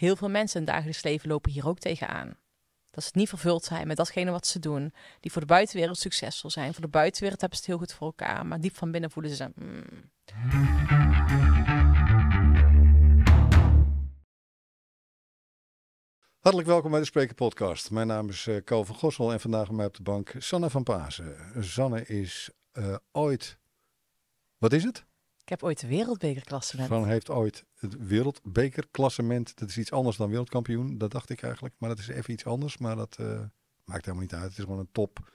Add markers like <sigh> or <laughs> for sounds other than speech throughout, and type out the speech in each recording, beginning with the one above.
Heel veel mensen in het dagelijks leven lopen hier ook tegenaan. Dat ze niet vervuld zijn met datgene wat ze doen. Die voor de buitenwereld succesvol zijn. Voor de buitenwereld hebben ze het heel goed voor elkaar. Maar diep van binnen voelen ze. Mm. Hartelijk welkom bij de Spreker Podcast. Mijn naam is uh, van Gossel en vandaag mij op de bank Sanne van Pasen. Sanne is eh, ooit. Wat is het? Ik heb ooit de wereldbekerklasse. Van heeft ooit het wereldbekerklassement. Dat is iets anders dan wereldkampioen. Dat dacht ik eigenlijk. Maar dat is even iets anders. Maar dat eh, maakt helemaal niet uit. Het is gewoon een top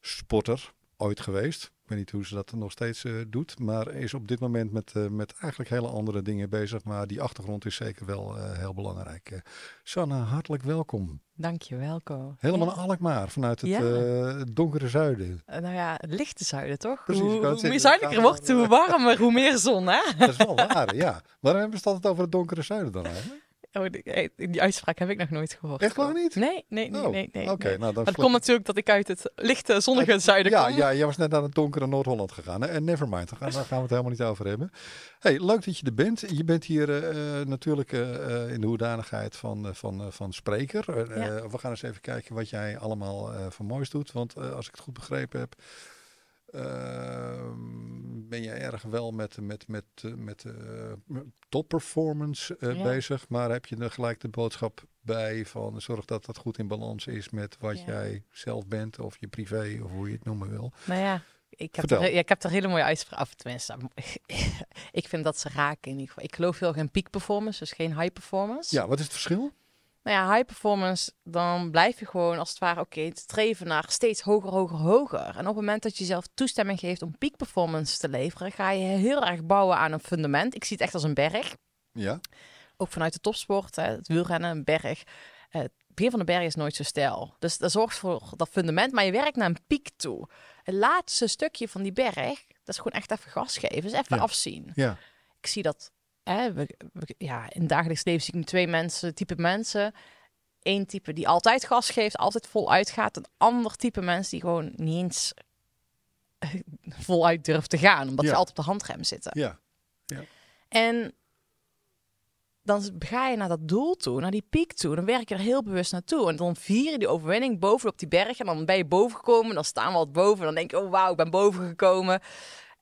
sporter ooit geweest. Ik weet niet hoe ze dat nog steeds eh, doet. Maar is op dit moment met, eh, met eigenlijk hele andere dingen bezig. Maar die achtergrond is zeker wel eh, heel belangrijk. Sanne, hartelijk welkom. Dankjewel, Ko. Helemaal ja. Alkmaar, vanuit het donkere zuiden. nou ja, het lichte zuiden, toch? hoe, hoe, zuidelijker wordt, hoe warmer, hoe meer zon, hè? <laughs> Dat is wel waar, ja. Waarom hebben we het altijd over het donkere zuiden dan eigenlijk? Oh, die, eh, die, uitspraak heb ik nog nooit gehoord. Echt waar niet? Nee, nee, nee, oh, nee. nee, Oké, nou, dan. Het komt natuurlijk dat ik uit het lichte, zonnige zuiden ja, kom. Ja, jij was net naar het donkere Noord-Holland gegaan. En nevermind, daar gaan, daar gaan we het helemaal niet over hebben. Hey, leuk dat je er bent. Je bent hier eh, eh, natuurlijk in de hoedanigheid van, van, van spreker. We gaan eens even kijken wat jij allemaal voor moois doet. Want als ik het goed begrepen heb, Ehm, ben je erg wel met, met, met, eh, met eh, topperformance eh, bezig, maar heb je er gelijk de boodschap bij van zorg dat dat goed in balans is met wat jij zelf bent of je privé of hoe je het noemen wil. Nou ja, ik heb, er, ja, ik heb er hele mooie uitspraken. af. Tenminste, <laughs> ik vind dat ze raken in ieder geval. Ik geloof heel erg in peak performance, dus geen high performance. Ja, wat is het verschil? Nou ja, high performance, dan blijf je gewoon als het ware oké okay, streven naar steeds hoger, hoger, hoger. En op het moment dat je zelf toestemming geeft om peak performance te leveren, ga je heel erg bouwen aan een fundament. Ik zie het echt als een berg. Ja. Ook vanuit de topsport, het wielrennen, een berg. Eh, het begin van de berg is nooit zo stijl. Dus dat zorgt voor dat fundament, maar je werkt naar een piek toe. Het laatste stukje van die berg, dat is gewoon echt even gas geven, dus even afzien. Ja. Ik zie dat we, ja, in dagelijks leven zie ik twee mensen, type mensen. Eén type die altijd gas geeft, altijd voluit gaat. Een ander type mensen die gewoon niet eens eh, voluit durft te gaan, omdat ja. ze altijd op de handrem zitten. Ja. ja. En dan ga je naar dat doel toe, naar die piek toe. Dan werk je er heel bewust naartoe. En dan vier je die overwinning bovenop die berg. En dan ben je boven gekomen. Dan staan we al boven. Dan denk je, oh wauw, ik ben boven gekomen.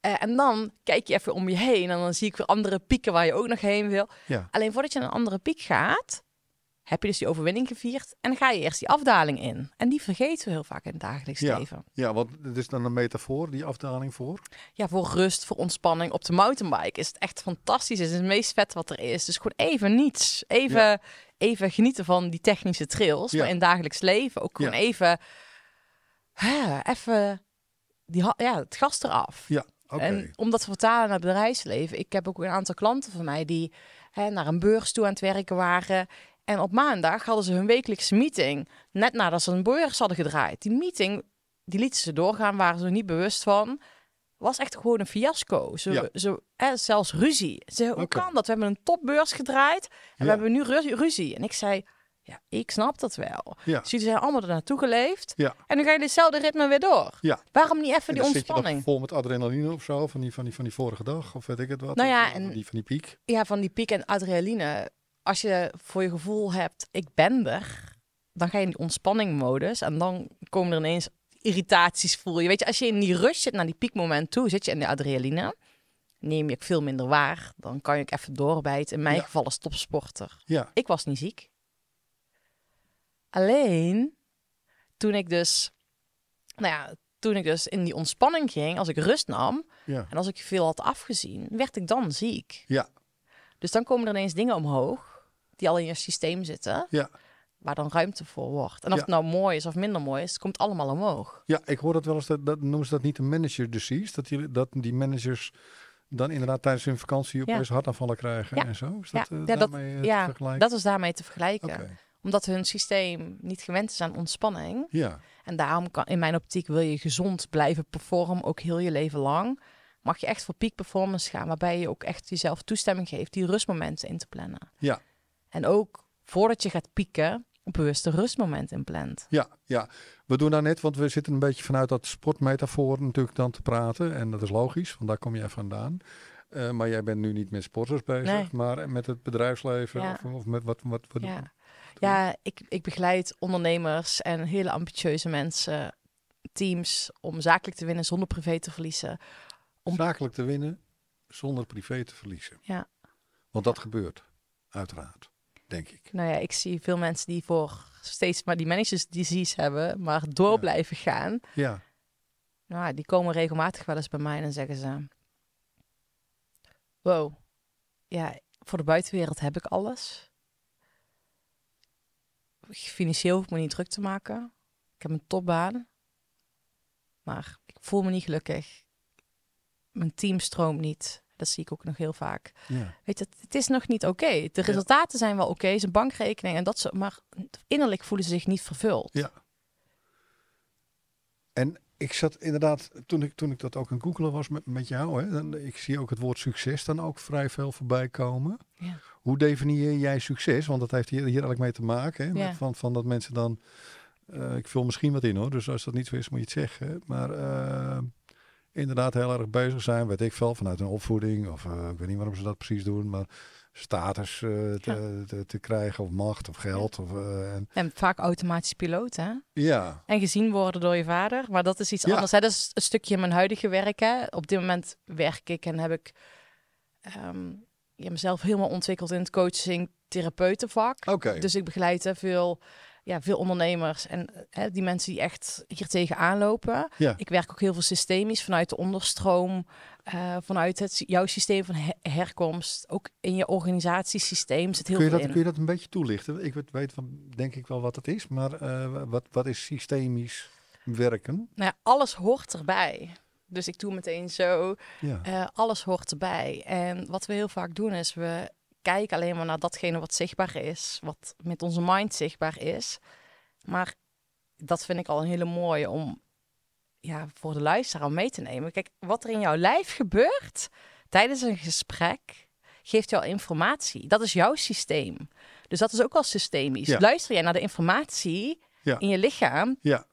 Eh, en dan kijk je even om je heen en dan zie ik weer andere pieken waar je ook nog heen wil. Ja. Alleen voordat je naar een andere piek gaat, heb je dus die overwinning gevierd en dan ga je eerst die afdaling in. En die vergeten we heel vaak in het dagelijks leven. Ja, want het is dan een metafoor, die afdaling voor? Ja, voor rust, voor ontspanning. Op de mountainbike is het echt fantastisch. Het is het meest vet wat er is. Dus gewoon even niets. Even, even genieten van die technische trails. Maar in het dagelijks leven ook gewoon even... even die, ja, het gas eraf. Ja, en om dat te vertalen naar het bedrijfsleven. Ik heb ook een aantal klanten van mij die hè, naar een beurs toe aan het werken waren. En op maandag hadden ze hun wekelijkse meeting. Net nadat ze een beurs hadden gedraaid. Die meeting, die lieten ze doorgaan, waren ze niet bewust van. Was echt gewoon een fiasco. Zo, hè, zelfs ruzie. Ze, hoe kan dat? We hebben een topbeurs gedraaid en we hebben nu ruzie. En ik zei, ja, ik snap dat wel. Ja. Dus jullie zijn allemaal ernaartoe geleefd. Ja. En dan ga je hetzelfde ritme weer door. Ja. Waarom niet even die dan ontspanning? Zit je vol met adrenaline of zo, van die, van, die, van die vorige dag, of weet ik het wat. Nou ja, en, van, die, van die piek. Ja, van die piek en adrenaline. Als je voor je gevoel hebt, ik ben er, dan ga je in die ontspanningmodus. En dan komen er ineens irritaties voel je. Weet je, als je in die rust zit naar die piekmoment toe, zit je in de adrenaline neem je veel minder waar. Dan kan je ook even doorbijten. In mijn geval als topsporter. Ja. Ik was niet ziek. Alleen toen ik dus, nou ja, toen ik dus in die ontspanning ging, als ik rust nam en als ik veel had afgezien, werd ik dan ziek. Ja. Dus dan komen er ineens dingen omhoog die al in je systeem zitten. Ja. Waar dan ruimte voor wordt. En of het nou mooi is of minder mooi is, het komt allemaal omhoog. Ja, ik hoor dat wel eens, dat, dat noemen ze dat niet de manager disease. Dat die, dat die managers dan inderdaad tijdens hun vakantie opeens ja. hartaanvallen krijgen en zo. Is dat, eh, ja. Eh, ja, dat, is daarmee te vergelijken. Okay omdat hun systeem niet gewend is aan ontspanning. Ja. En daarom kan, in mijn optiek, wil je gezond blijven performen, ook heel je leven lang. Mag je echt voor peak performance gaan, waarbij je ook echt jezelf toestemming geeft die rustmomenten in te plannen. Ja. En ook voordat je gaat pieken, bewuste rustmoment inplant. Ja, ja, we doen daar net, want we zitten een beetje vanuit dat sportmetafoor natuurlijk dan te praten. En dat is logisch, want daar kom jij vandaan. Uh, maar jij bent nu niet met sporters bezig, maar met het bedrijfsleven of, met wat... wat, wat ja. Ja, ik, ik begeleid ondernemers en hele ambitieuze mensen, teams, om zakelijk te winnen zonder privé te verliezen. Om... Zakelijk te winnen zonder privé te verliezen. Ja. Want dat gebeurt, uiteraard, denk ik. Nou ja, ik zie veel mensen die voor steeds maar die managers disease hebben, maar door blijven gaan. Ja. Nou, die komen regelmatig wel eens bij mij en zeggen ze: Wow, ja, voor de buitenwereld heb ik alles financieel hoef me niet druk te maken. Ik heb een topbaan. Maar ik voel me niet gelukkig. Mijn team stroomt niet. Dat zie ik ook nog heel vaak. Ja. Weet je, het is nog niet oké. De resultaten zijn wel oké. Okay. Zijn bankrekening en dat ze. Maar innerlijk voelen ze zich niet vervuld. Ja. En ik zat inderdaad, toen ik, toen ik dat ook aan googelen was met, met jou, hè, dan, ik zie ook het woord succes dan ook vrij veel voorbij komen. Ja. Hoe definieer jij succes? Want dat heeft hier, hier eigenlijk mee te maken. Hè, van, van dat mensen dan, eh, ik vul misschien wat in hoor, dus als dat niet zo is moet je het zeggen. Maar eh, inderdaad heel erg bezig zijn, weet ik veel, vanuit een opvoeding of eh, ik weet niet waarom ze dat precies doen, maar status eh, te, te, krijgen, of macht of geld. Of, eh, en... en... vaak automatisch piloot, hè? Ja. En gezien worden door je vader. Maar dat is iets anders. Hè? Dat is een stukje in mijn huidige werk. Hè? Op dit moment werk ik en heb ik um, mezelf helemaal ontwikkeld in het coaching therapeutenvak. Oké. Dus ik begeleid er veel ja, veel ondernemers en eh, hè, die mensen die echt hier tegenaan lopen. Ja. Ik werk ook heel veel systemisch vanuit de onderstroom, eh, vanuit het, jouw systeem van herkomst. Ook in je organisatiesysteem zit heel kun je veel dat, Kun je dat een beetje toelichten? Ik weet van, denk ik wel wat het is, maar eh, wat, wat is systemisch werken? Nou alles hoort erbij. Dus ik doe meteen zo. Ja. alles hoort erbij. En wat we heel vaak doen is we kijk alleen maar naar datgene wat zichtbaar is, wat met onze mind zichtbaar is. Maar dat vind ik al een hele mooie om ja, voor de luisteraar mee te nemen. Kijk, wat er in jouw lijf gebeurt tijdens een gesprek, geeft jou informatie. Dat is jouw systeem. Dus dat is ook al systemisch. Luister jij naar de informatie in je lichaam, ja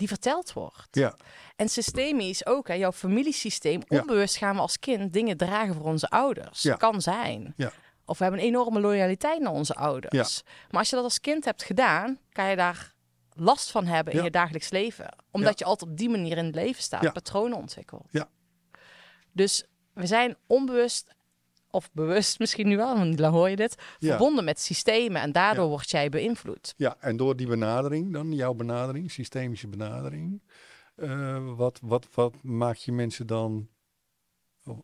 die verteld wordt. Ja. En systemisch ook, hè, jouw familiesysteem. Onbewust gaan we als kind dingen dragen voor onze ouders. Ja. Kan zijn. Ja. Of we hebben een enorme loyaliteit naar onze ouders. Maar als je dat als kind hebt gedaan, kan je daar last van hebben in je dagelijks leven. Omdat je altijd op die manier in het leven staat, patronen ontwikkelt. Ja. Dus we zijn onbewust of bewust misschien nu wel, want dan hoor je dit, verbonden met systemen en daardoor word jij beïnvloed. Ja, en door die benadering dan, jouw benadering, systemische benadering, eh, wat, wat, wat maak je mensen dan uh,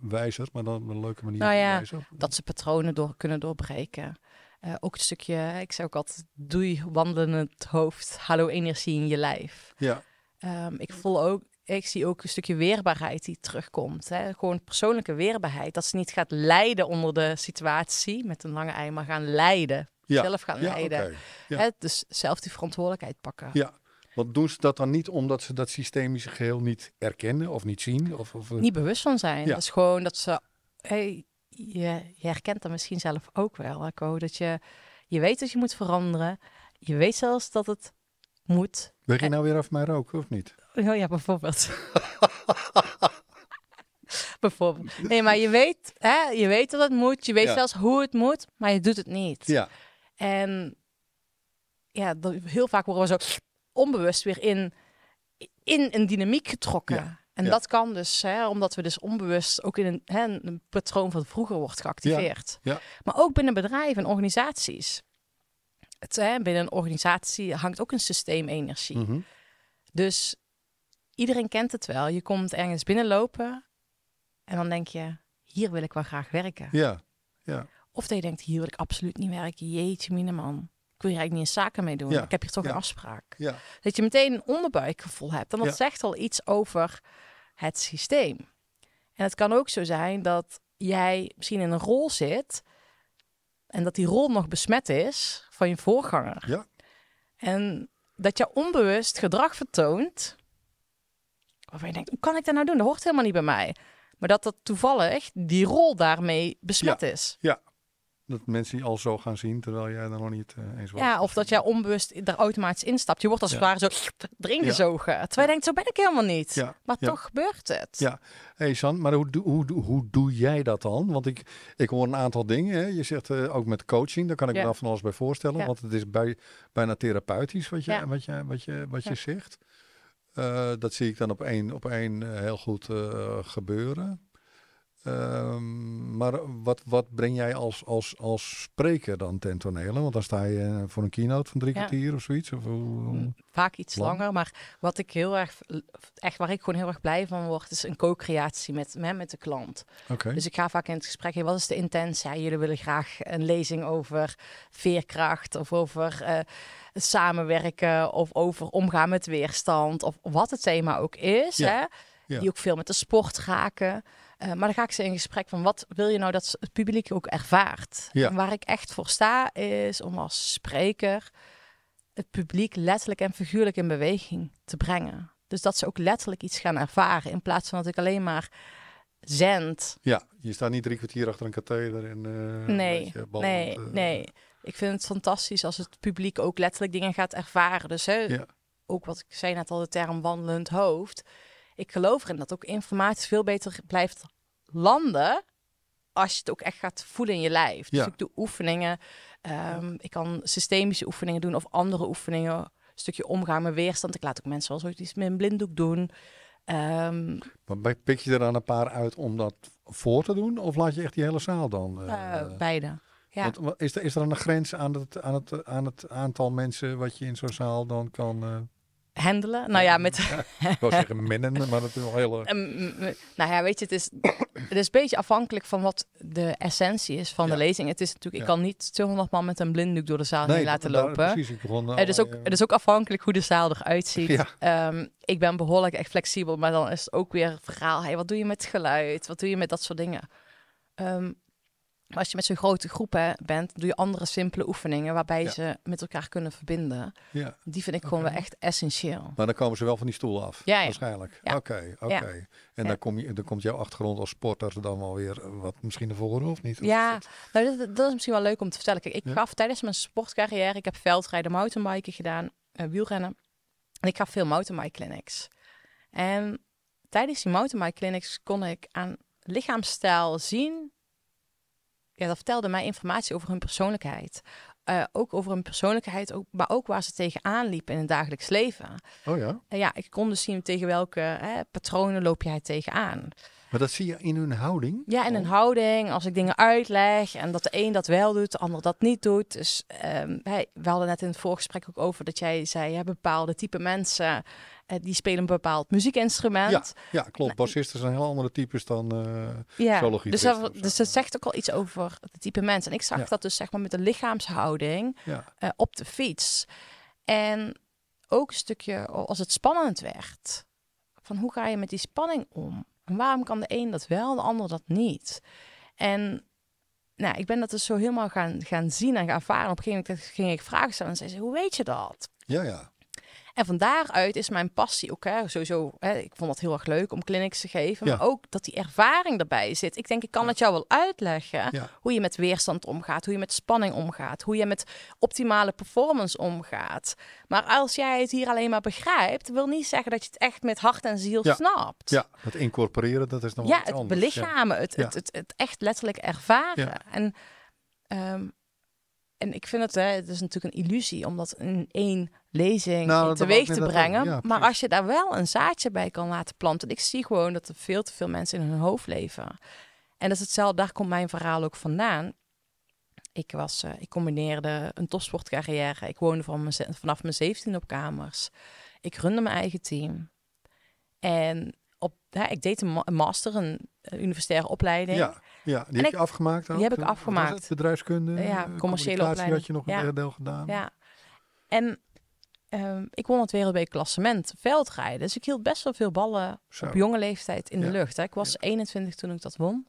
wijzer, maar dan op een leuke manier nou ja, dat ze patronen door, kunnen doorbreken. Eh, ook het stukje, ik zei ook altijd, doei wandelen het hoofd, hallo energie in je lijf. Ja. Ehm, ik voel ook, ik zie ook een stukje weerbaarheid die terugkomt. Hè? Gewoon persoonlijke weerbaarheid. Dat ze niet gaat lijden onder de situatie met een lange ei, maar gaan lijden. Ja. Zelf gaan ja, lijden. Hè? Dus zelf die verantwoordelijkheid pakken. Ja. Want doen ze dat dan niet omdat ze dat systemische geheel niet erkennen of niet zien? Of, of... Eh? Niet bewust van zijn. Dat is gewoon dat ze. Hey, je, je, herkent dat misschien zelf ook wel, Dat je, je weet dat je moet veranderen. Je weet zelfs dat het moet. Wil je nou weer af mij roken, of niet? Oh ja, bijvoorbeeld. <laughs> bijvoorbeeld. Nee, maar je weet, hè, je weet dat het moet. Je weet zelfs hoe het moet, maar je doet het niet. Ja. En ja, heel vaak worden we zo onbewust weer in, in een dynamiek getrokken. Ja. En dat kan dus, hè, omdat we dus onbewust ook in een, hè, een patroon van vroeger wordt geactiveerd. Ja. Maar ook binnen bedrijven en organisaties hè, binnen een organisatie hangt ook een systeemenergie. Mm Dus iedereen kent het wel. Je komt ergens binnenlopen en dan denk je, hier wil ik wel graag werken. Ja, ja. Of dat je denkt, hier wil ik absoluut niet werken. Jeetje, mineman, Ik wil hier eigenlijk niet in zaken mee doen. Ik heb hier toch een afspraak. Ja. Dat je meteen een onderbuikgevoel hebt. En dat zegt al iets over het systeem. En het kan ook zo zijn dat jij misschien in een rol zit en dat die rol nog besmet is van je voorganger. Ja. En dat je onbewust gedrag vertoont. Waarvan je denkt, hoe kan ik dat nou doen? Dat hoort helemaal niet bij mij. Maar dat dat toevallig die rol daarmee besmet ja. is. Ja, dat mensen die al zo gaan zien, terwijl jij dan nog niet eh, eens was. Ja, of dat jij onbewust er automatisch instapt. Je wordt als het ware zo erin gezogen. Terwijl je denkt, zo ben ik helemaal niet. Ja. Maar toch gebeurt het. Ja. hey San, maar hoe, hoe, hoe, doe jij dat dan? Want ik, ik hoor een aantal dingen. Hè. Je zegt eh, ook met coaching, daar kan ik me daar van alles bij voorstellen. Want het is bij, bijna therapeutisch wat je, wat je, wat je, wat je zegt. Eh, dat zie ik dan op één op één heel goed gebeuren. Ehm, maar wat, wat breng jij als, als, als spreker dan ten tonele? Want dan sta je eh, voor een keynote van drie kwartier of zoiets? Of, mm, Vaak iets langer, maar wat ik heel erg, echt waar ik gewoon heel erg blij van word, is een co-creatie met, met, de klant. Dus ik ga vaak in het gesprek, hey, wat is de intentie? jullie willen graag een lezing over veerkracht of over eh, samenwerken of over omgaan met weerstand of wat het thema ook is. Hè? Die ook veel met de sport raken. Eh, maar dan ga ik ze in gesprek van wat wil je nou dat het publiek ook ervaart. En waar ik echt voor sta is om als spreker het publiek letterlijk en figuurlijk in beweging te brengen. Dus dat ze ook letterlijk iets gaan ervaren in plaats van dat ik alleen maar zend. Ja, je staat niet drie kwartier achter een katheder en uh, nee, nee, eh. nee. Ik vind het fantastisch als het publiek ook letterlijk dingen gaat ervaren. Dus hè, ja. ook wat ik zei net al, de term wandelend hoofd ik geloof erin dat ook informatie veel beter blijft landen als je het ook echt gaat voelen in je lijf. Dus ja. ik doe oefeningen. Ehm, ik kan systemische oefeningen doen of andere oefeningen. Een stukje omgaan met weerstand. Ik laat ook mensen wel zoiets iets met een blinddoek doen. Ehm, maar pik je er dan een paar uit om dat voor te doen? Of laat je echt die hele zaal dan? Eh, eh, beide. Ja. is, er, is er een grens aan het, aan, het, aan het aantal mensen wat je in zo'n zaal dan kan... Eh, handelen. Nou ja, met... Ik wil zeggen minnen, maar dat is wel heel... Eh, nou ja, weet je, het is, het is een beetje afhankelijk van wat de essentie is van de lezing. Het is natuurlijk, ik kan niet 200 man met een blinddoek door de zaal nee, laten lopen. Precies, ik begon, het, is eh, ook, het is ook afhankelijk hoe de zaal eruit ziet. Ehm, ik ben behoorlijk echt flexibel, maar dan is het ook weer het verhaal. Hey, wat doe je met geluid? Wat doe je met dat soort dingen? Ehm, als je met zo'n grote groepen bent, doe je andere simpele oefeningen waarbij ze met elkaar kunnen verbinden. Ja. Die vind ik gewoon wel echt essentieel. Maar dan komen ze wel van die stoel af, ja, waarschijnlijk. Oké, oké. En dan, kom je, dan komt jouw achtergrond als sporter dan wel weer wat misschien de volgende of niet? ja, dat... Nou, dat, is misschien wel leuk om te vertellen. Kijk, ik gaf tijdens mijn sportcarrière, ik heb veldrijden, mountainbiken gedaan, uh, wielrennen. En ik gaf veel mountainbike clinics. En tijdens die mountainbike clinics kon ik aan lichaamstijl zien ja, dat vertelde mij informatie over hun persoonlijkheid. Eh, ook over hun persoonlijkheid, ook, maar ook waar ze tegenaan liepen in het dagelijks leven. Oh ja? Eh, ja, ik kon dus zien tegen welke hè, patronen loop jij tegenaan. Maar dat zie je in hun houding? Ja, in hun houding. Als ik dingen uitleg en dat de een dat wel doet, de ander dat niet doet. Dus wij, ehm, we hadden net in het voorgesprek ook over dat jij zei, ja, bepaalde type mensen... Eh, die spelen een bepaald muziekinstrument. Ja, ja klopt. Nou, Bassisten zijn heel andere types dan uh, ja, dus, dus dat, zegt ook al iets over het type mensen. En ik zag dat dus zeg maar met de lichaamshouding eh, op de fiets. En ook een stukje als het spannend werd. Van hoe ga je met die spanning om? waarom kan de een dat wel, de ander dat niet? En nou, ik ben dat dus zo helemaal gaan, gaan zien en gaan ervaren. Op een gegeven moment ging ik vragen stellen en zei ze, hoe weet je dat? Ja, ja. En van daaruit is mijn passie ook, hè, sowieso, hè, ik vond het heel erg leuk om clinics te geven, maar ook dat die ervaring erbij zit. Ik denk, ik kan het jou wel uitleggen hoe je met weerstand omgaat, hoe je met spanning omgaat, hoe je met optimale performance omgaat. Maar als jij het hier alleen maar begrijpt, wil niet zeggen dat je het echt met hart en ziel snapt. Ja, het incorporeren, dat is nog ja, iets anders. Ja, het belichamen, het, het, het, echt letterlijk ervaren. En ehm, en ik vind het, hè, het is natuurlijk een illusie om dat in één lezing nou, teweeg te brengen. maar als je daar wel een zaadje bij kan laten planten. Ik zie gewoon dat er veel te veel mensen in hun hoofd leven. En dat is hetzelfde, daar komt mijn verhaal ook vandaan. Ik, was, eh, ik combineerde een topsportcarrière. Ik woonde mijn, vanaf mijn 17 op kamers. Ik runde mijn eigen team. En op, hè, ik deed een, master, een, een eh, universitaire opleiding. Ja. Ja, die heb ik, je afgemaakt Die heb ik eh, afgemaakt. bedrijfskunde? Ja, eh, commerciële opleiding. had je nog een deel gedaan. Ja. En ehm, ik won het wereldwijd klassement veldrijden. Dus ik hield best wel veel ballen op jonge leeftijd in de lucht. Hè. Ik was 21 toen ik dat won.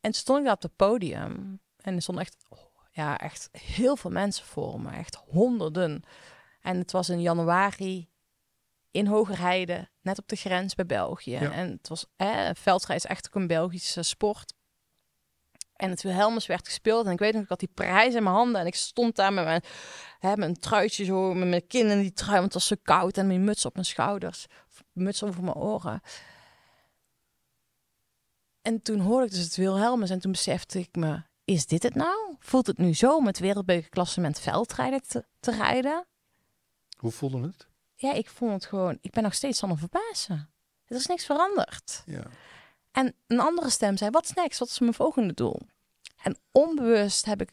En stond ik daar op het podium. En er stond echt, oh, ja, echt heel veel mensen voor me. Echt honderden. En het was in januari in Hogerheide, net op de grens bij België. En het was, eh, veldrijden is echt ook een Belgische sport. En het Wilhelmus werd gespeeld. En ik weet nog, ik had die prijs in mijn handen. En ik stond daar met mijn, hè, mijn truitje zo, met mijn kin die trui. Want het was zo koud. En mijn muts op mijn schouders. Muts over mijn oren. En toen hoorde ik dus het Wilhelmus. En toen besefte ik me, is dit het nou? Voelt het nu zo om het wereldbekerklassement veldrijden te rijden? Hoe voelde het? ja, ik vond het gewoon, ik ben nog steeds van het verbazen. Er is niks veranderd. Ja. En een andere stem zei, wat is next? Wat is mijn volgende doel? En onbewust heb ik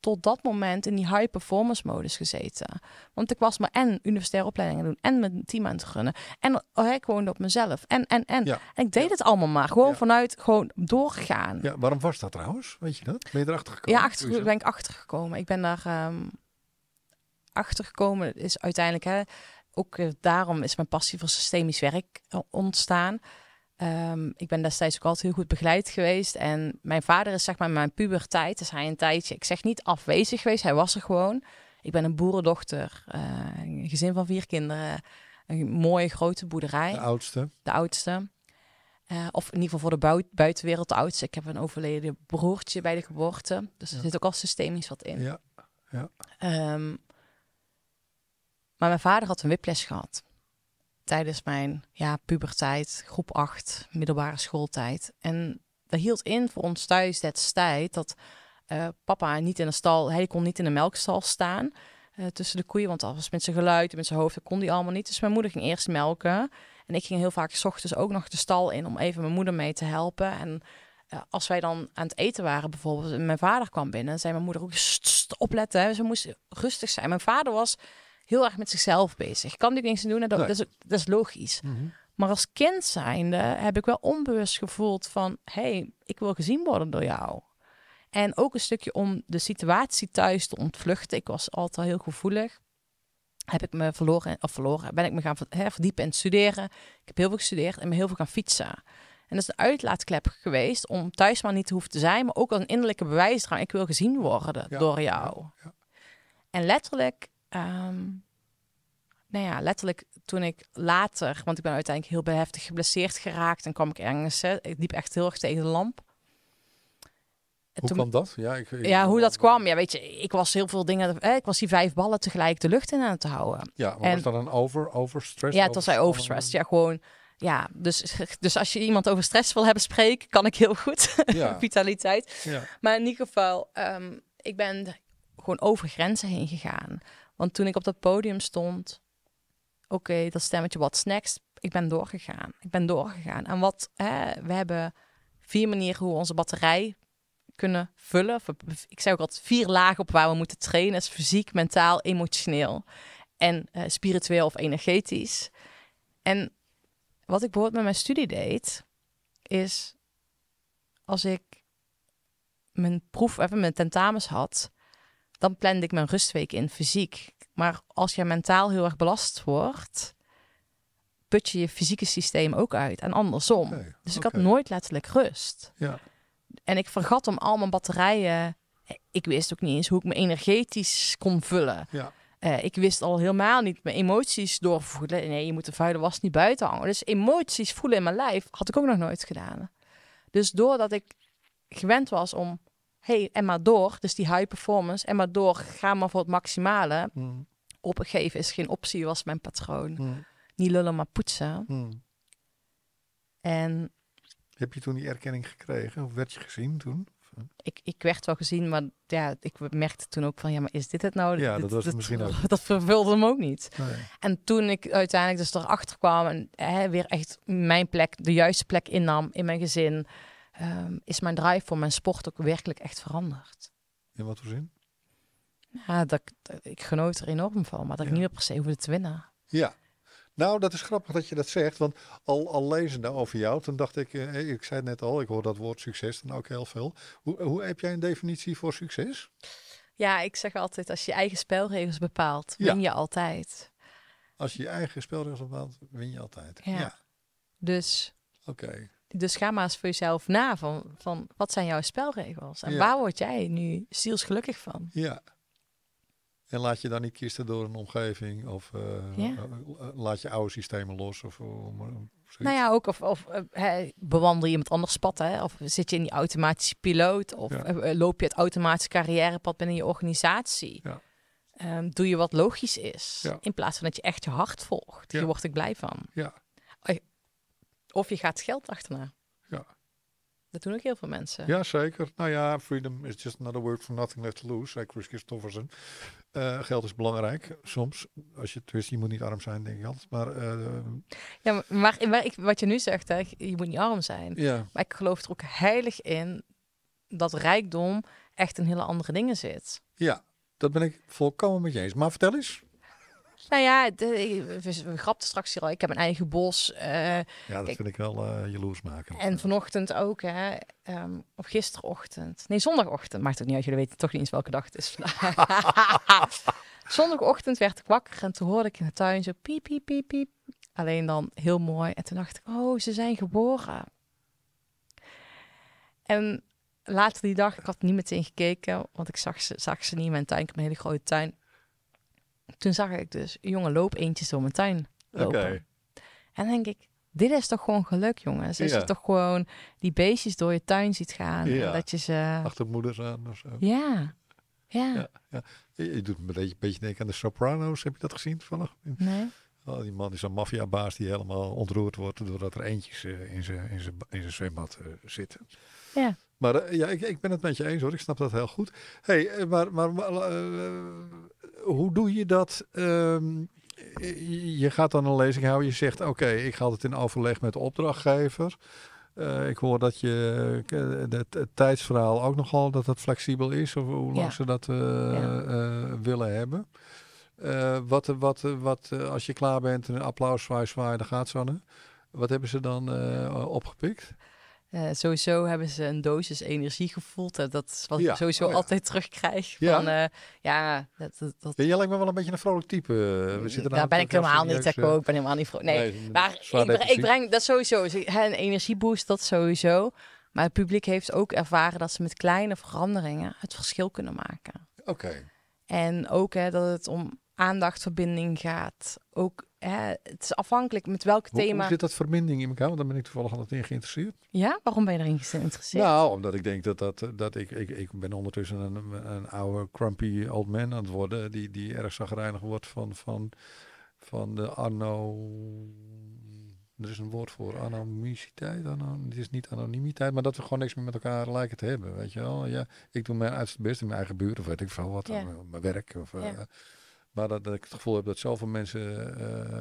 tot dat moment in die high performance modus gezeten. Want ik was maar en universitaire opleidingen doen en mijn team aan het runnen. En hij oh, gewoon op mezelf. En, en, en. en ik deed het allemaal maar. Gewoon vanuit, gewoon doorgaan. Ja, waarom was dat trouwens? Weet je dat? Ben je erachter gekomen? Ja, achter, ben ik achtergekomen. Ik ben daar um, ehm, achtergekomen. Is uiteindelijk hè, ook eh, daarom is mijn passie voor systemisch werk eh, ontstaan. Ehm, ik ben destijds ook altijd heel goed begeleid geweest. En mijn vader is zeg maar mijn pubertijd. is hij een tijdje, ik zeg niet afwezig geweest, hij was er gewoon. Ik ben een boerendochter, eh, een gezin van vier kinderen. Een mooie grote boerderij. De oudste. De oudste. of in ieder geval voor de buitenwereld de oudste. Ik heb een overleden broertje bij de geboorte. Dus er zit ook al systemisch wat in. Ja. ja. Ehm, maar mijn vader had een whiplash gehad. Tijdens mijn ja, puberteit groep 8, middelbare schooltijd. En dat hield in voor ons thuis destijds dat eh, papa niet in de stal, hij kon niet in de melkstal staan eh, tussen de koeien, want dat was met zijn geluid met zijn hoofd, dat kon hij allemaal niet. Dus mijn moeder ging eerst melken en ik ging heel vaak s ochtends ook nog de stal in om even mijn moeder mee te helpen. En eh, als wij dan aan het eten waren bijvoorbeeld, en mijn vader kwam binnen, zei mijn moeder ook, st, st, opletten, ze moest rustig zijn. Mijn vader was heel erg met zichzelf bezig. Ik kan nu niks doen? doen, dat, dat, is, dat is, logisch. Mhm. Maar als kind zijnde heb ik wel onbewust gevoeld van... hey, ik wil gezien worden door jou. En ook een stukje om de situatie thuis te ontvluchten. Ik was altijd heel gevoelig. Heb ik me verloren, of verloren, ben ik me gaan verdiepen in studeren. Ik heb heel veel gestudeerd en me heel veel gaan fietsen. En dat is de uitlaatklep geweest om thuis maar niet te hoeven te zijn, maar ook als een innerlijke bewijsdrang. Ik wil gezien worden door jou. ja. En letterlijk Ehm, nou ja, letterlijk toen ik later, want ik ben uiteindelijk heel heftig geblesseerd geraakt en kwam ik ergens, ik liep echt heel erg tegen de lamp. En hoe kwam dat? Ja, ik, ja, hoe dat kwam. Ja, weet je, ik was heel veel dingen. Hè, ik was die vijf ballen tegelijk de lucht in aan het houden. Ja, maar en, was dat een over, overstress? Ja, het was overstress. Ja, gewoon. Ja, dus, <laughs> dus als je iemand over stress wil hebben spreken, kan ik heel goed. <laughs> Ja. Vitaliteit. Ja. Maar in ieder geval, ehm, ik ben gewoon over grenzen heen gegaan. Want toen ik op dat podium stond, oké, dat stemmetje, wat next? Ik ben doorgegaan. Ik ben doorgegaan. En wat, hè, we hebben vier manieren hoe we onze batterij kunnen vullen. Ik zei ook altijd vier lagen op waar we moeten trainen. fysiek, mentaal, emotioneel en eh, spiritueel of energetisch. En wat ik bijvoorbeeld met mijn studie deed, is als ik mijn proef, even mijn tentamens had, dan plande ik mijn rustweek in fysiek. Maar als je mentaal heel erg belast wordt, put je je fysieke systeem ook uit. En andersom. dus ik had nooit letterlijk rust. Ja. En ik vergat om al mijn batterijen. Ik wist ook niet eens hoe ik me energetisch kon vullen. Ja. Eh, ik wist al helemaal niet mijn emoties doorvoelen. Nee, je moet de vuile was niet buiten hangen. Dus emoties voelen in mijn lijf had ik ook nog nooit gedaan. Dus doordat ik gewend was om hey, en maar door. Dus die high performance, en maar door. Ga maar voor het maximale. Mm. Opgeven is geen optie, was mijn patroon. Hmm. Niet lullen, maar poetsen. Hmm. En... Heb je toen die erkenning gekregen? Of werd je gezien toen? Eh? Ik, ik werd wel gezien, maar ja, ik merkte toen ook van... ja, maar is dit het nou? Ja, dat, was misschien ook. <laughs> Dat vervulde hem ook niet. Nee. En toen ik uiteindelijk dus erachter kwam... en hè, weer echt mijn plek, de juiste plek innam in mijn gezin Ehm, is mijn drive voor mijn sport ook werkelijk echt veranderd. In wat voor zin? Ja, dat, ik genoot er enorm van, maar dat ja. ik niet per se hoefde te winnen. Ja, nou, dat is grappig dat je dat zegt. Want al, al lezende over jou, toen dacht ik, eh, ik zei het net al, ik hoor dat woord succes dan ook heel veel. Hoe, hoe heb jij een definitie voor succes? Ja, ik zeg altijd, als je eigen spelregels bepaalt, win je altijd. Als je je eigen spelregels bepaalt, win je altijd. Ja. Dus. Oké dus ga maar eens voor jezelf na van, van wat zijn jouw spelregels en waar word jij nu zielsgelukkig van? Ja. En laat je dan niet kiezen door een omgeving of eh, eh, laat je oude systemen los of, eh, of, nou ja, ook of, of bewandel je iemand anders pad, hè? of zit je in die automatische piloot, of loop je het automatische carrièrepad binnen je organisatie. Ja. Ehm, doe je wat logisch is, in plaats van dat je echt je hart volgt. Hier word ik blij van. Ja. Of je gaat geld achterna. Ja. Dat doen ook heel veel mensen. Ja, zeker. Nou ja, freedom is just another word for nothing left to lose, zei Chris Christofferson. Uh, eh, geld is belangrijk, soms. Als je het wist, je moet niet arm zijn, denk ik altijd. Maar, eh, ja, maar, wat je nu zegt, hè, je moet niet arm zijn. Ja. Maar ik geloof er ook heilig in dat rijkdom echt een hele andere dingen zit. Ja, dat ben ik volkomen met je eens. Maar vertel eens. Nou ja, de, eh, we grapten straks hier al. Ik heb een eigen bos. Eh, ja, dat vind ik wel eh, jaloers maken. En vanochtend ook, hè, um, ehm, of gisterochtend. Nee, zondagochtend. Maakt het niet uit, jullie weten toch niet eens welke dag het is <laughs> Zondagochtend werd ik wakker en toen hoorde ik in de tuin zo piep, piep, piep, piep. Alleen dan heel mooi. En toen dacht ik, oh, ze zijn geboren. En later die dag, ik had niet meteen gekeken, want ik zag ze, zag ze niet in mijn tuin. Ik heb een hele grote tuin toen zag ik dus jonge loopeentjes door mijn tuin lopen. En denk ik, dit is toch gewoon geluk, jongens. Is ja. toch gewoon die beestjes door je tuin ziet gaan. Ja. En dat je ze... Achter moeders aan of zo. Ja. Ja. ja je, doet me een beetje, beetje denken aan de Sopranos. Heb je dat gezien toevallig? Nee. Oh, die man is een maffiabaas die helemaal ontroerd wordt doordat er eentjes eh, in zijn zwembad eh, zitten. Ja. Maar eh, ja, ik, ik, ben het met je eens hoor. Ik snap dat heel goed. hey, eh, maar, maar, eh, hoe doe je dat? Ehm, je gaat dan een lezing houden. Je zegt, oké, ik ga het in overleg met de opdrachtgever. ik hoor dat je het, het, tijdsverhaal ook nogal dat het flexibel is, of hoe lang ze dat willen hebben. wat, wat, wat als je klaar bent, een applaus, zwaai, zwaai, daar gaat aan. Wat hebben ze dan opgepikt? Eh, sowieso hebben ze een dosis energie gevoeld. en eh, dat is wat ik sowieso oh, altijd terugkrijg. Ja, van, eh, ja, dat, dat, dat... jij lijkt me wel een beetje een vrolijk type. We zitten daar ben ik helemaal niet. Ik ben helemaal niet vrolijk. Nee, maar ik, breng, dat sowieso. Dus een energieboost, dat sowieso. Maar het publiek heeft ook ervaren dat ze met kleine veranderingen het verschil kunnen maken. Oké. En ook hè, dat het om aandachtverbinding gaat. Ook het is afhankelijk met welk thema. Hoe zit dat verbinding in elkaar? Want dan ben ik toevallig altijd in geïnteresseerd. Ja, waarom ben je erin geïnteresseerd? Nou, omdat ik denk dat, dat, eh, dat ik, ik, ik ben ondertussen een, een oude crumpy old man aan het worden. Die, die erg zagrijnig wordt van, van, van de anno... Er is een woord voor anonimiteit. Anon, het is niet anonimiteit, maar dat we gewoon niks meer met elkaar lijken te hebben. Weet je wel? Ja, ik doe mijn uiterste best in mijn eigen buurt of weet ik veel wat. Mijn werk of... Eh, ja. Maar dat, ik het gevoel heb dat zoveel mensen eh,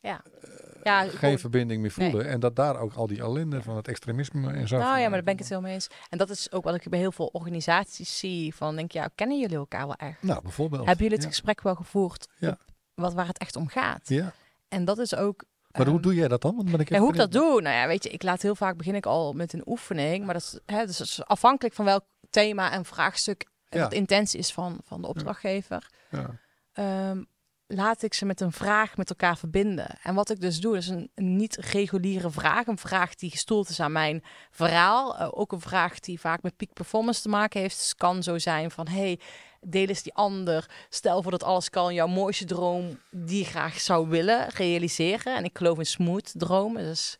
ja. Eh, ja, geen verbinding meer voelen. En dat daar ook al die ellende van het extremisme en zo. Nou ja, maar daar ben ik het heel mee eens. En dat is ook wat ik bij heel veel organisaties zie. Van denk ja, kennen jullie elkaar wel echt? Nou, bijvoorbeeld. Hebben jullie het gesprek wel gevoerd ja. wat, waar het echt om gaat? Ja. En dat is ook... Maar hoe ehm, doe jij dat dan? Want ben ik en hoe ik dat doe? Nou ja, weet je, ik laat heel vaak begin ik al met een oefening. Maar dat is, hè, dus dat is afhankelijk van welk thema en vraagstuk en intentie is van, van de opdrachtgever. Ja. Ehm, laat ik ze met een vraag met elkaar verbinden. En wat ik dus doe, is een, niet-reguliere vraag. Een vraag die gestoeld is aan mijn verhaal. Eh, ook een vraag die vaak met peak performance te maken heeft. Dus kan zo zijn van, hey, deel eens die ander. Stel voor dat alles kan, jouw mooiste droom die je graag zou willen realiseren. En ik geloof in smooth dromen, dus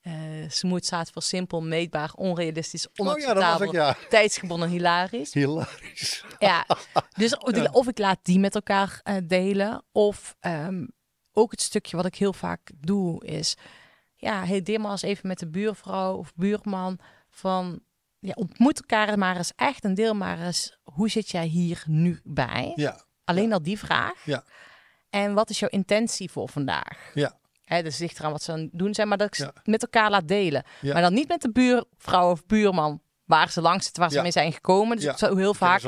eh, ze moet staat voor simpel, meetbaar, onrealistisch, oh onacceptabel, ja, <laughs> tijdsgebonden, hilarisch. Hilarisch. Ja, dus <laughs> of ik laat die met elkaar eh, delen, of ehm, ook het stukje wat ik heel vaak doe is, ja, hey, deel maar eens even met de buurvrouw of buurman van, ja, ontmoet elkaar maar eens echt en deel maar eens, hoe zit jij hier nu bij? Ja. Alleen al die vraag. Ja. En wat is jouw intentie voor vandaag? Ja. Hè, dus zicht eraan wat ze doen zijn, maar dat ik ze met elkaar laat delen. Maar dan niet met de buurvrouw of buurman waar ze langs zitten, waar ze mee zijn gekomen. Dus zo heel vaak.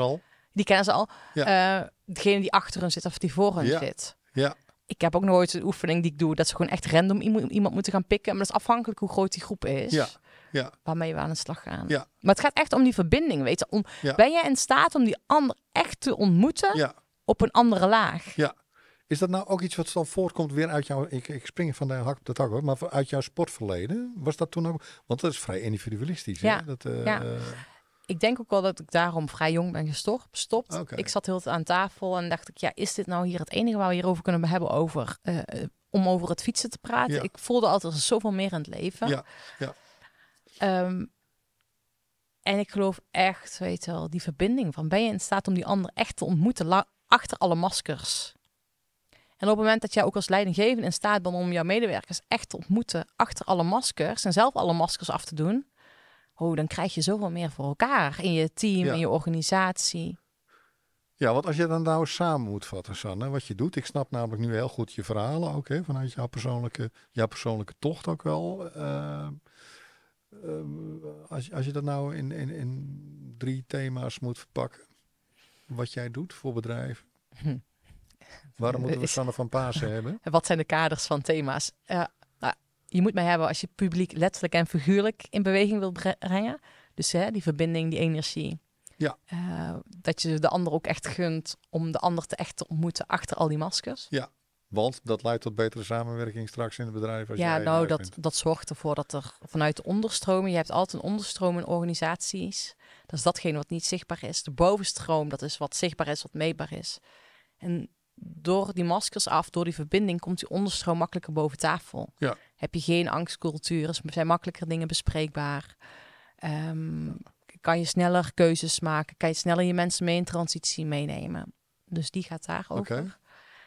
die kennen ze al. Uh, degene die achter hun zit of die voor hun zit. Ja. Ik heb ook nooit een oefening die ik doe dat ze gewoon echt random iemand moeten gaan pikken. Maar dat is afhankelijk hoe groot die groep is. Ja. Ja. waarmee we aan de slag gaan. Ja. Maar het gaat echt om die verbinding, weet je. Om, Ben jij in staat om die ander echt te ontmoeten op een andere laag? Ja. Is dat nou ook iets wat dan voortkomt weer uit jouw... Ik, ik spring van de hak op de tak hoor, maar uit jouw sportverleden? Was dat toen ook... Want dat is vrij individualistisch. Ja, hè? Dat, eh, ja. Ik denk ook wel dat ik daarom vrij jong ben gestopt. Ah, okay. Ik zat heel te aan tafel en dacht ik, ja, is dit nou hier het enige waar we hierover kunnen hebben over, eh, om over het fietsen te praten? Ik voelde altijd zoveel meer in het leven. Ja, ja. Ehm, en ik geloof echt, weet je wel, die verbinding van ben je in staat om die ander echt te ontmoeten achter alle maskers. En op het moment dat jij ook als leidinggevende in staat bent om jouw medewerkers echt te ontmoeten achter alle maskers en zelf alle maskers af te doen, oh, dan krijg je zoveel meer voor elkaar in je team, in je organisatie. Ja, want als je dan nou samen moet vatten, Sanne, wat je doet. Ik snap namelijk nu heel goed je verhalen ook, hè, vanuit jouw persoonlijke, jouw persoonlijke tocht ook wel. Uh, als, je dat nou in, in, in drie thema's moet verpakken, wat jij doet voor bedrijven. Hm. Waarom moeten eh, we Sanne van Pasen <laughs> hebben? Wat zijn de kaders van thema's? Uh, je moet mij hebben als je publiek letterlijk en figuurlijk in beweging wilt brengen. Dus hè, die verbinding, die energie. Ja. Eh, dat je de ander ook echt gunt om de ander te echt te ontmoeten achter al die maskers. Ja, want dat leidt tot betere samenwerking straks in het bedrijf. Als ja, nou, dat, dat zorgt ervoor dat er vanuit de onderstromen, je hebt altijd een onderstroom in organisaties. Dat is datgene wat niet zichtbaar is. De bovenstroom, dat is wat zichtbaar is, wat meetbaar is. En door die maskers af, door die verbinding, komt die onderstroom makkelijker boven tafel. Ja. Heb je geen angstcultuur, zijn makkelijker dingen bespreekbaar. Ehm, kan je sneller keuzes maken, kan je sneller je mensen mee in transitie meenemen. Dus die gaat daarover. Okay.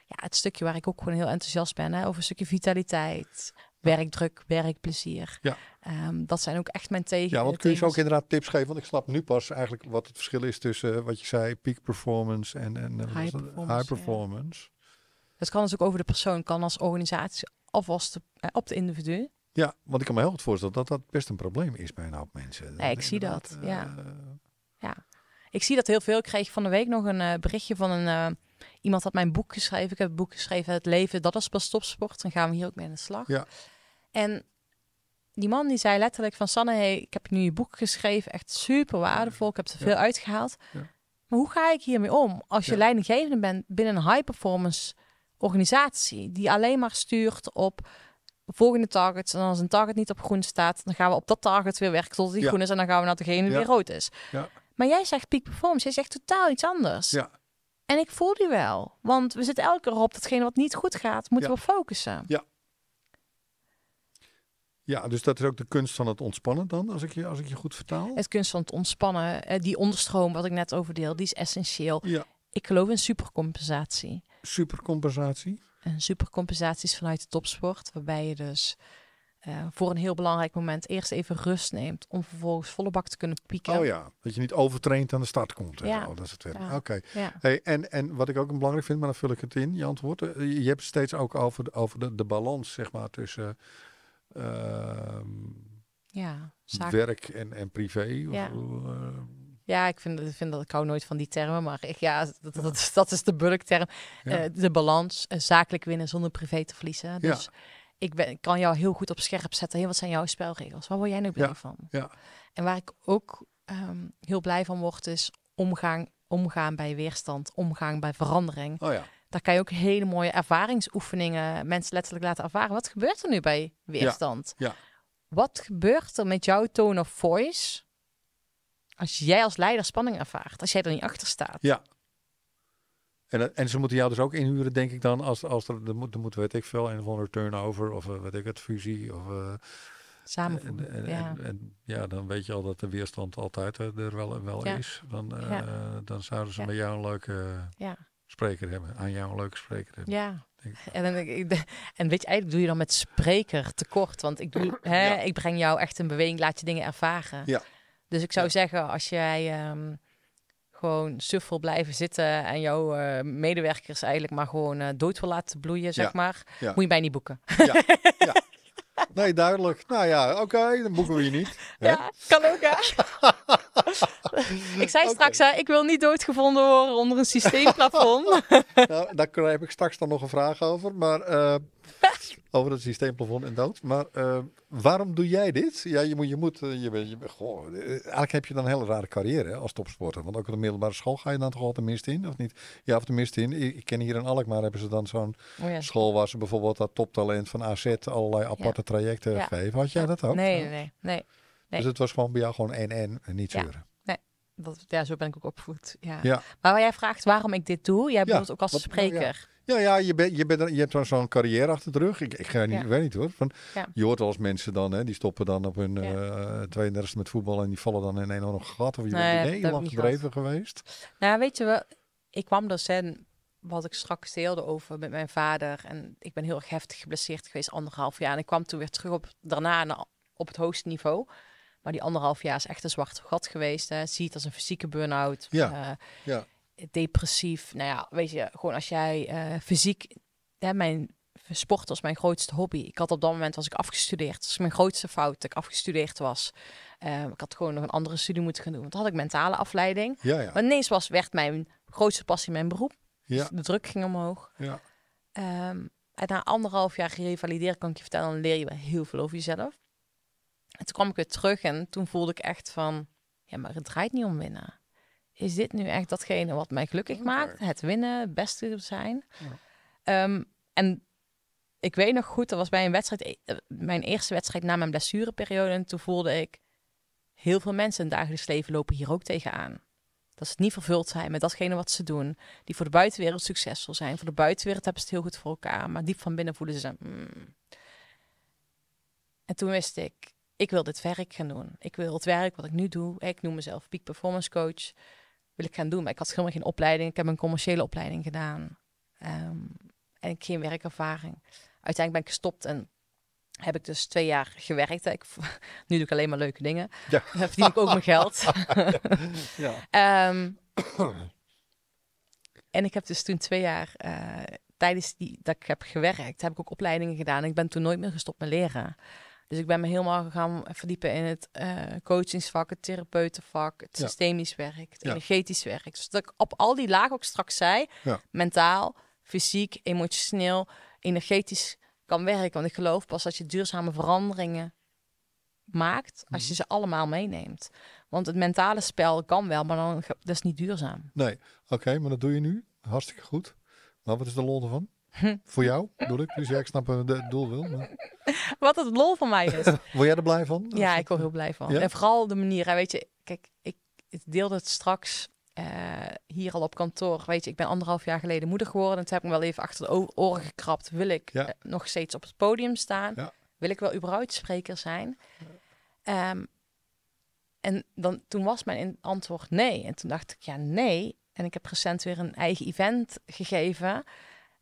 Ja, het stukje waar ik ook gewoon heel enthousiast ben, hè, over een stukje vitaliteit werkdruk, werkplezier. Ja. Ehm, dat zijn ook echt mijn tegen. Ja, want kun je ze ook inderdaad tips geven? Want ik snap nu pas eigenlijk wat het verschil is tussen eh, wat je zei, peak performance en, en eh, high, performance, high performance. kan dus ook over de persoon, kan als organisatie of als eh, op de individu. Ja, want ik kan me heel goed voorstellen dat dat best een probleem is bij een hoop mensen. Nee, ik zie dat. ja. ja. Ik zie dat heel veel. Ik kreeg van de week nog een berichtje van een iemand had mijn boek geschreven. Ik heb het boek geschreven, Het leven, dat is pas topsport. Dan gaan we hier ook mee aan de slag. Ja. En die man die zei letterlijk van Sanne, hey, ik heb nu je boek geschreven. Echt super waardevol. Ik heb er veel uitgehaald. Ja. Maar hoe ga ik hiermee om als je leidinggevende bent binnen een high performance organisatie die alleen maar stuurt op volgende targets en als een target niet op groen staat, dan gaan we op dat target weer werken tot die groen is en dan gaan we naar degene die rood is. Maar jij zegt peak performance, jij zegt totaal iets anders. Ja, en ik voel die wel. Want we zitten elke keer op datgene wat niet goed gaat, moeten we focussen. Ja. Ja, dus dat is ook de kunst van het ontspannen dan, als ik je, als ik je goed vertaal? Het kunst van het ontspannen, eh, die onderstroom wat ik net overdeel, die is essentieel. Ja. Ik geloof in supercompensatie. Supercompensatie? En supercompensatie is vanuit de topsport, waarbij je dus eh, voor een heel belangrijk moment eerst even rust neemt om vervolgens volle bak te kunnen pieken. Oh ja, dat je niet overtraind aan de start komt. Ja. dat is het werk. Oké. Hey, en, en wat ik ook belangrijk vind, maar dan vul ik het in, je antwoord. Eh, je hebt steeds ook over, de, over de, de balans, zeg maar, tussen ehm, ja, werk en, en privé. ja. Eh, ja, ik vind, vind dat ik hou nooit van die termen, maar ik, ja, dat, dat, dat is de bulkterm. Ja. de balans, zakelijk winnen zonder privé te verliezen. Dus ja ik, ben, kan jou heel goed op scherp zetten. Hey, wat zijn jouw spelregels? Waar word jij nu blij van? Ja. En waar ik ook ehm, heel blij van word, is omgaan, omgaan bij weerstand, omgaan bij verandering. Oh ja. Daar kan je ook hele mooie ervaringsoefeningen mensen letterlijk laten ervaren. Wat gebeurt er nu bij weerstand? Ja, wat gebeurt er met jouw tone of voice als jij als leider spanning ervaart? Als jij er niet achter staat? Ja, en, eh, en ze moeten jou dus ook inhuren, denk ik dan, als, als er, de moeten moet, weet ik veel, een of andere turnover of eh, wat ik het, fusie of... Uh, Samenvoegen, ja. ja, dan weet je al dat de weerstand altijd er wel, wel is. Dan, dan zouden ze met jou een leuke spreker hebben, aan jou een leuke spreker hebben. Ja, en, dan, en weet je, eigenlijk doe je dan met spreker tekort, want ik, doe, hè, ik breng jou echt een beweging, laat je dingen ervaren. Ja. Dus ik zou zeggen, als jij... Ehm, gewoon suffel blijven zitten en jouw eh, medewerkers eigenlijk maar gewoon eh, dood wil laten bloeien, zeg maar, moet je mij niet boeken. Ja, nee, duidelijk. Nou ja, oké, dan boeken we je niet. Ja, kan ook hè. <laughs> ik zei straks, ik wil niet doodgevonden worden onder een systeemplafond. <laughs> <laughs> nou, daar heb ik straks dan nog een vraag over, maar eh, over het systeemplafond en dood. Maar eh, waarom doe jij dit? Ja, je moet, je moet, eh, je, je, je, goh, eigenlijk heb je dan een hele rare carrière als topsporter. Want ook op de middelbare school ga je dan toch wel tenminste in, of niet? Ja, of tenminste in. Ik, ken hier in Alkmaar hebben ze dan zo'n oh school waar ze bijvoorbeeld dat toptalent van AZ allerlei aparte trajecten geven. Had jij dat ook? Nee, nee, nee. Dus het was gewoon bij jou gewoon één en niet zeuren. Ja. Nee, dat, ja, zo ben ik ook opgevoed. Ja. Maar waar jij vraagt waarom ik dit doe, jij bedoelt ook als spreker. Ja, ja je, bent je, bent je hebt dan zo'n carrière achter de rug. Ik, ik weet niet hoor. Van, Je hoort als mensen dan, hè, die stoppen dan op hun ja. uh, eh, 32 met voetbal en die vallen dan in een enorm gat. Of je nee, bent in Nederland gedreven geweest. Nou, weet je wel, ik kwam docent, dus wat ik straks deelde over met mijn vader. En ik ben heel erg heftig geblesseerd geweest, anderhalf jaar. En ik kwam toen weer terug op, daarna op het hoogste niveau. Maar die anderhalf jaar is echt een zwart gat geweest. Hè. Zie het als een fysieke burn-out. ja. Eh, depressief. Nou ja, weet je, gewoon als jij eh, fysiek... Hè, mijn sport was mijn grootste hobby. Ik had op dat moment als ik afgestudeerd. Dat is mijn grootste fout dat ik afgestudeerd was. Ehm, ik had gewoon nog een andere studie moeten gaan doen. Want had ik mentale afleiding. Maar ineens was, werd mijn grootste passie mijn beroep. Dus de druk ging omhoog. Ja. Ehm, en na anderhalf jaar gerevalideerd kan ik je vertellen, dan leer je wel heel veel over jezelf. En toen kwam ik weer terug en toen voelde ik echt van, ja, maar het draait niet om winnen. Is dit nu echt datgene wat mij gelukkig maakt? Het winnen, het beste zijn. Ehm, en ik weet nog goed, dat was bij een wedstrijd, eh, mijn eerste wedstrijd na mijn blessureperiode. En toen voelde ik, heel veel mensen in het dagelijks leven lopen hier ook tegenaan. Dat ze niet vervuld zijn met datgene wat ze doen. Die voor de buitenwereld succesvol zijn. Voor de buitenwereld hebben ze het heel goed voor elkaar. Maar diep van binnen voelen ze. Mm. En toen wist ik, ik wil dit werk gaan doen. Ik wil het werk wat ik nu doe. Ik noem mezelf peak performance coach. Wil ik gaan doen. Maar ik had helemaal geen opleiding. Ik heb een commerciële opleiding gedaan. Ehm, en geen werkervaring. Uiteindelijk ben ik gestopt en heb ik dus twee jaar gewerkt. Ik, <laughs> nu doe ik alleen maar leuke dingen. Ja. <laughs> Dan verdien ik ook mijn geld. <laughs> Ehm, en ik heb dus toen twee jaar, eh, tijdens die, dat ik heb gewerkt, heb ik ook opleidingen gedaan. Ik ben toen nooit meer gestopt met leren. Dus ik ben me helemaal gaan verdiepen in het eh, coachingsvak, het therapeutenvak, het systemisch werk, het energetisch werk. Dus dat ik op al die lagen ook straks zei, mentaal, fysiek, emotioneel, energetisch kan werken. Want ik geloof pas dat je duurzame veranderingen maakt als je mhm. ze allemaal meeneemt. Want het mentale spel kan wel, maar dan, dat is niet duurzaam. Nee, oké, maar dat doe je nu. Hartstikke goed. Maar wat is de lol ervan? <laughs> Voor jou, bedoel ik. Dus ja, ik snap eh, het doel wel. Maar... <laughs> Wat het lol van mij is. <laughs> word jij er blij van? Ja, ik word heel blij van. En vooral de manier. weet je, kijk, ik deelde het straks eh, hier al op kantoor. Weet je, ik ben anderhalf jaar geleden moeder geworden. En toen heb ik me wel even achter de oren gekrapt. Wil ik eh, nog steeds op het podium staan? Wil ik wel überhaupt spreker zijn? Ehm, en dan, toen was mijn antwoord nee. En toen dacht ik, ja, nee. En ik heb recent weer een eigen event gegeven.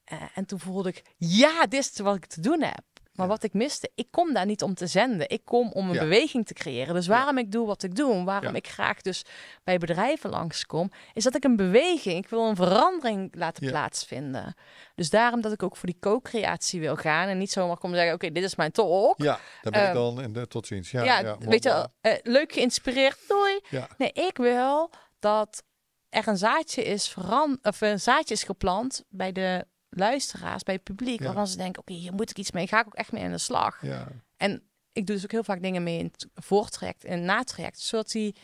Eh, en toen voelde ik, ja, dit is wat ik te doen heb. Maar wat ik miste, ik kom daar niet om te zenden. Ik kom om een beweging te creëren. Dus waarom ik doe wat ik doe, en waarom ik graag dus bij bedrijven langskom, is dat ik een beweging, ik wil een verandering laten plaatsvinden. Dus daarom dat ik ook voor die co-creatie wil gaan en niet zomaar komen zeggen, oké, dit is mijn talk. Ja, daar ben ik dan ehm, en tot ziens. Ja, ja, weet je, eh, leuk geïnspireerd, doei. Nee, ik wil dat er een zaadje is, of een zaadje is geplant bij de luisteraars, bij het publiek. Waarvan ze denken, oké, hier moet ik iets mee. Ga ik ook echt mee aan de slag. Ja. En ik doe dus ook heel vaak dingen mee in het voortraject en natraject. Zodat die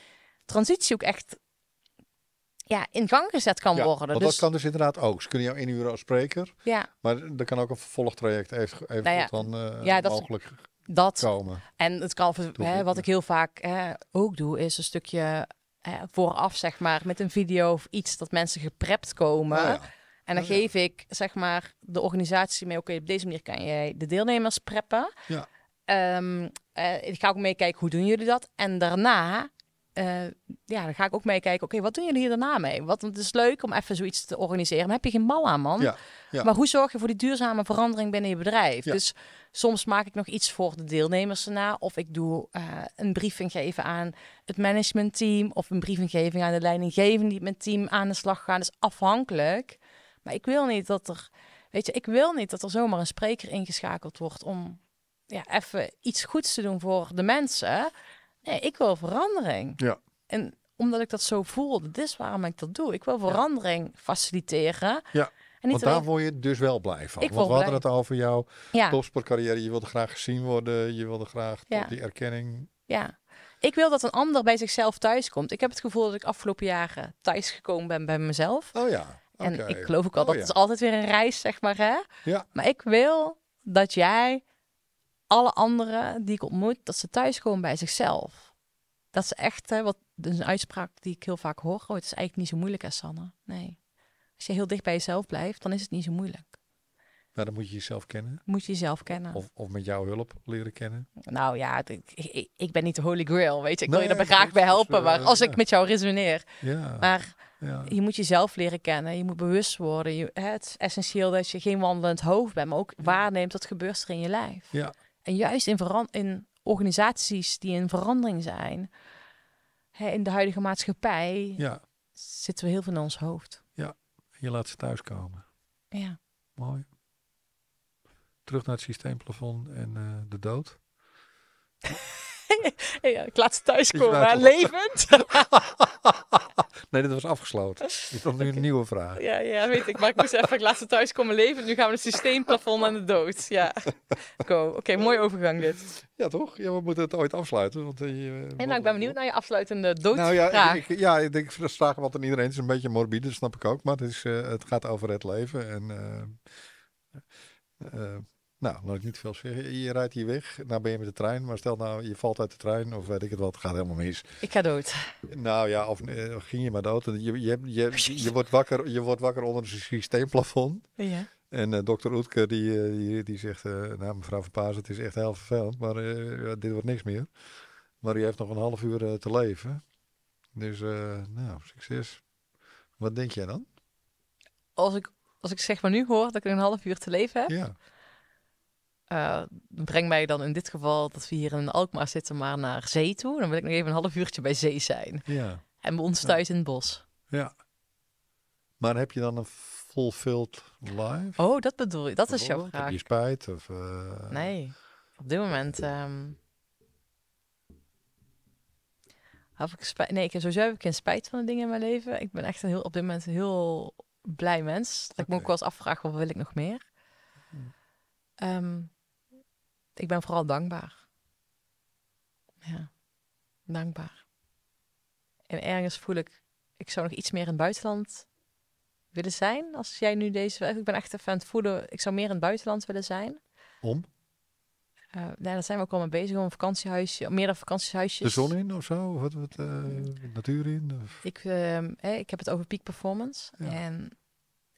transitie ook echt ja, in gang gezet kan worden. Want dat dus kan dus inderdaad ook. Ze kunnen jou inhuren als spreker. Ja. Maar er kan ook een vervolgtraject even, nou ja. dan eh, ja, dat, mogelijk dat, komen. En het kan, hè, wat ik heel vaak hè, ook doe, is een stukje hè, vooraf, zeg maar, met een video of iets dat mensen geprept komen. Ah, en dan oh, geef ik zeg maar de organisatie mee. Oké, op deze manier kan jij de deelnemers preppen. Ja. Ehm, eh, ik ga ook meekijken hoe doen jullie dat. En daarna eh, ja, dan ga ik ook meekijken. Oké, wat doen jullie hier daarna mee? Want het is leuk om even zoiets te organiseren. Dan heb je geen bal aan, man. Ja, Maar hoe zorg je voor die duurzame verandering binnen je bedrijf? Dus soms maak ik nog iets voor de deelnemers erna. Of ik doe eh, een briefing geven aan het managementteam. Of een briefing geven aan de leidinggevende die met team aan de slag gaan. Dat is afhankelijk maar ik wil niet dat er, weet je, ik wil niet dat er zomaar een spreker ingeschakeld wordt om ja, even iets goeds te doen voor de mensen. Nee, ik wil verandering. Ja. En omdat ik dat zo voel, dat is waarom ik dat doe. Ik wil verandering faciliteren. Ja. En niet Want daar word je dus wel blij van. Ik Want we hadden het al over jou? ja. topsportcarrière. Je wilde graag gezien worden. Je wilde graag die erkenning. Ja. Ik wil dat een ander bij zichzelf thuis komt. Ik heb het gevoel dat ik afgelopen jaren thuis gekomen ben bij mezelf. Oh ja. En ik geloof ook al, oh dat is altijd weer een reis, zeg maar. Hè? Ja. Maar ik wil dat jij alle anderen die ik ontmoet, dat ze thuis komen bij zichzelf. Dat is echt, hè, wat, is dus een uitspraak die ik heel vaak hoor. Oh, het is eigenlijk niet zo moeilijk, hè, Sanne? Nee. Als je heel dicht bij jezelf blijft, dan is het niet zo moeilijk. Nou, dan moet je jezelf kennen. Moet je jezelf kennen. Of, of met jouw hulp leren kennen. Nou ja, ik, ik ben niet de holy grail, weet je. Ik wil je er graag bij helpen, maar eh, als ik met jou resoneer. Ja. Maar ja. Je moet jezelf leren kennen, je moet bewust worden. het is essentieel dat je geen wandelend hoofd bent, maar ook waarneemt wat gebeurt er in je lijf. Ja. En juist in, in organisaties die in verandering zijn, hè, in de huidige maatschappij, ja. zitten we heel veel in ons hoofd. Ja, je laat ze thuiskomen. Ja. Mooi. Terug naar het systeemplafond en eh, de dood. <laughs> ja, ik laat ze thuiskomen, maar levend. <laughs> Nee, dit was afgesloten. Dit was <laughs> nu een nieuwe vraag. Ja, ja, weet ik. Maar ik moest even, ik laat thuis komen leven. Nu gaan we het systeemplafond aan de dood. Ja, go. Oké, okay, mooi overgang dit. Ja, toch? Ja, we moeten het ooit afsluiten. Want, uh, en nou, ik ben benieuwd naar je afsluitende doodvraag. Nou ja, ik, ja, ik denk, dat vraag wat aan iedereen. Het is een beetje morbide, dat snap ik ook. Maar het, is, eh, het gaat over het leven en... Nou, laat ik niet veel zeggen. Je rijdt hier weg, nou ben je met de trein. Maar stel nou, je valt uit de trein of weet ik het wat, gaat helemaal mis. Ik ga dood. Nou ja, of eh, ging je maar dood. Je, je, je, je, wordt, wakker, je wordt wakker onder een systeemplafond. Ja. En eh, dokter Oetke eh, die, die, zegt, nou mevrouw Verpaas, het is echt heel vervelend, maar dit wordt niks meer. Maar u heeft nog een half uur te leven. Dus nou, succes. Wat denk jij dan? Als ik, als ik zeg maar nu hoor dat ik een half uur te leven heb... Ja uh, breng mij dan in dit geval dat we hier in Alkmaar zitten, maar naar zee toe. Dan wil ik nog even een half uurtje bij zee zijn. Ja. En bij ons thuis in het bos. Ja. Maar heb je dan een fulfilled life? Oh, dat bedoel je. Dat is zo. vraag. Heb je spijt? Of, eh? Nee. Op dit moment... Ehm, heb ik spijt? Nee, ik heb sowieso heb ik geen spijt van de dingen in mijn leven. Ik ben echt een heel, op dit moment een heel blij mens. ik moet ook wel eens afvragen, wat wil ik nog meer? Um, ik ben vooral dankbaar. Ja, dankbaar. En ergens voel ik, ik zou nog iets meer in het buitenland willen zijn. Als jij nu deze, ik ben echt even aan het voelen, ik zou meer in het buitenland willen zijn. Om? Uh, nou, daar zijn we ook al mee bezig, om een vakantiehuisje, meerdere vakantiehuisjes. De zon in of zo? Wat, wat, uh, natuur in? Ik, ehm, ik heb het over peak performance. En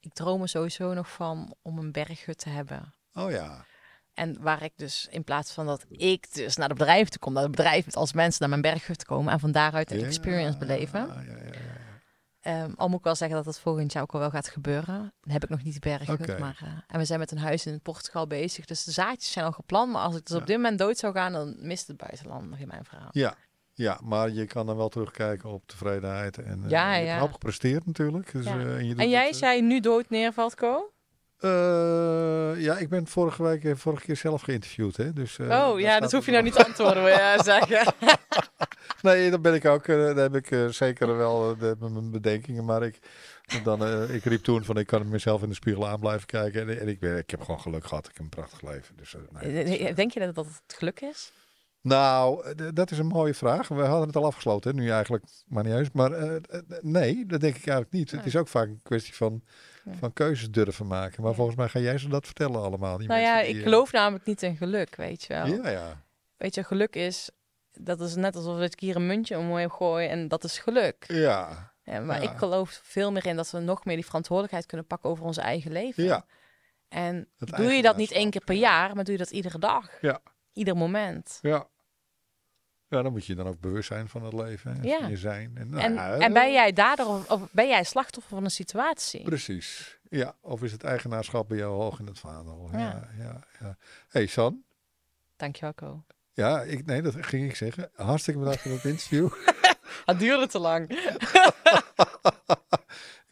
ik droom er sowieso nog van om een berghut te hebben. Oh ja. En waar ik dus, in plaats van dat ik dus naar het bedrijf te kom, naar het bedrijf als mensen naar mijn te komen en van daaruit een experience beleven. al moet ik wel zeggen dat dat volgend jaar ook al wel gaat gebeuren. Dan heb ik nog niet de berg, maar... Eh, en we zijn met een huis in Portugal bezig, dus de zaadjes zijn al gepland. Maar als ik dus op dit moment dood zou gaan, dan mist het buitenland nog in mijn verhaal. Ja, ja, maar je kan dan wel terugkijken op tevredenheid. En eh, ja, uh, gepresteerd natuurlijk. Dus, eh, en, jij het, zei nu dood neervalt, Ko? Eh, ja, ik ben vorige week eh, vorige keer zelf geïnterviewd. Hè? Dus, eh, oh ja, dat hoef je nou niet te antwoorden, ja, <laughs> zeggen. nee, dat ben ik ook. Daar heb ik zeker wel mijn bedenkingen. Maar ik, dan, ik riep toen van ik kan mezelf in de spiegel aan blijven kijken. En, en ik, ben, ik heb gewoon geluk gehad. Ik heb een prachtig leven. Dus, Denk je dat dat het geluk is? Nou, dat is een mooie vraag. We hadden het al afgesloten, hè? nu eigenlijk, maar niet eens. Maar nee, dat denk ik eigenlijk niet. Het is ook vaak een kwestie van van keuzes durven maken. Maar volgens mij ga jij ze dat vertellen allemaal. Die nou ja, ik eh, geloof namelijk niet in geluk, weet je wel. Ja, ja. Weet je, geluk is, dat is net alsof ik hier een muntje omhoog gooi en dat is geluk. Ja. ja maar ik geloof veel meer in dat we nog meer die verantwoordelijkheid kunnen pakken over ons eigen leven. Ja. En dat doe je dat niet één keer per jaar, maar doe je dat iedere dag. Ja. Ieder moment. Ja. Ja, dan moet je dan ook bewust zijn van het leven ja. je zijn. En, nou, en, en ben jij dader of, ben jij slachtoffer van een situatie? Precies. Ja, of is het eigenaarschap bij jou hoog in het vaandel? Ja. ja, ja, hey, San. Dankjewel, Ko. Ja, ik, nee, dat ging ik zeggen. Hartstikke bedankt voor het interview. <laughs> het duurde te lang. <laughs>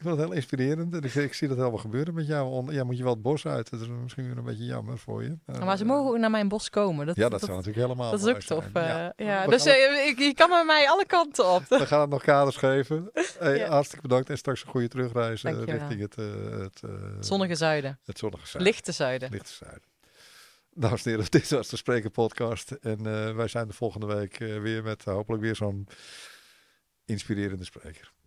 Ik vind het heel inspirerend. ik, zie dat helemaal gebeuren met jou. Ja, moet je wel het bos uit. Dat is misschien weer een beetje jammer voor je. Maar, ze mogen ook naar mijn bos komen. Dat, ja, dat, zou natuurlijk helemaal Dat is ook tof. Eh, ja. Dus eh, ik, je kan met mij alle kanten op. We gaan het nog kaders geven. <laughs> Hey, bedankt en straks een goede terugreis eh, richting het, het, het, zonnige zuiden. Het zonnige zuiden. Lichte zuiden. Lichte zuiden. Dames en <laughs> dit was de Spreker Podcast. En wij zijn de volgende week weer met hopelijk weer zo'n inspirerende spreker.